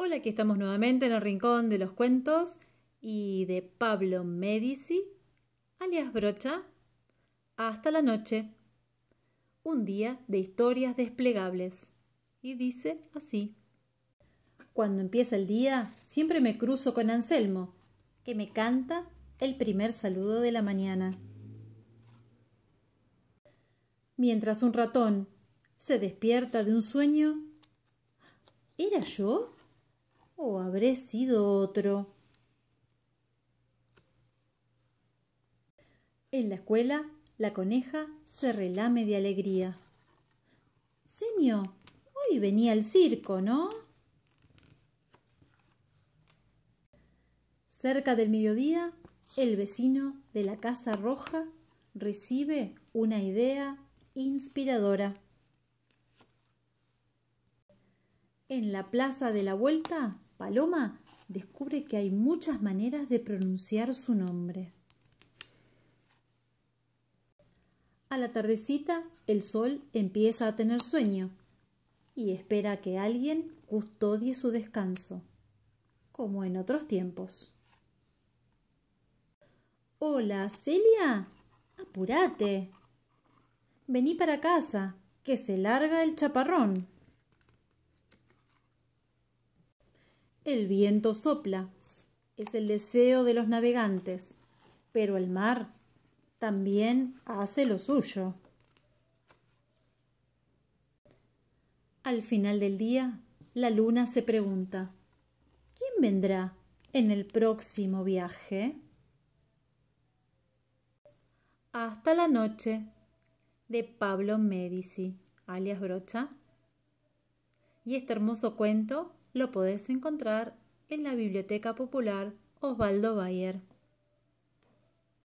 Hola, aquí estamos nuevamente en el Rincón de los Cuentos y de Pablo Medici, alias Brocha, hasta la noche. Un día de historias desplegables. Y dice así. Cuando empieza el día, siempre me cruzo con Anselmo, que me canta el primer saludo de la mañana. Mientras un ratón se despierta de un sueño, ¿era yo? o habré sido otro. En la escuela, la coneja se relame de alegría. Señor, hoy venía el circo, ¿no? Cerca del mediodía, el vecino de la Casa Roja recibe una idea inspiradora. En la Plaza de la Vuelta Paloma descubre que hay muchas maneras de pronunciar su nombre. A la tardecita el sol empieza a tener sueño y espera que alguien custodie su descanso, como en otros tiempos. Hola, Celia, apúrate. Vení para casa, que se larga el chaparrón. El viento sopla, es el deseo de los navegantes, pero el mar también hace lo suyo. Al final del día, la luna se pregunta, ¿quién vendrá en el próximo viaje? Hasta la noche de Pablo Medici, alias Brocha. Y este hermoso cuento lo podés encontrar en la Biblioteca Popular Osvaldo Bayer.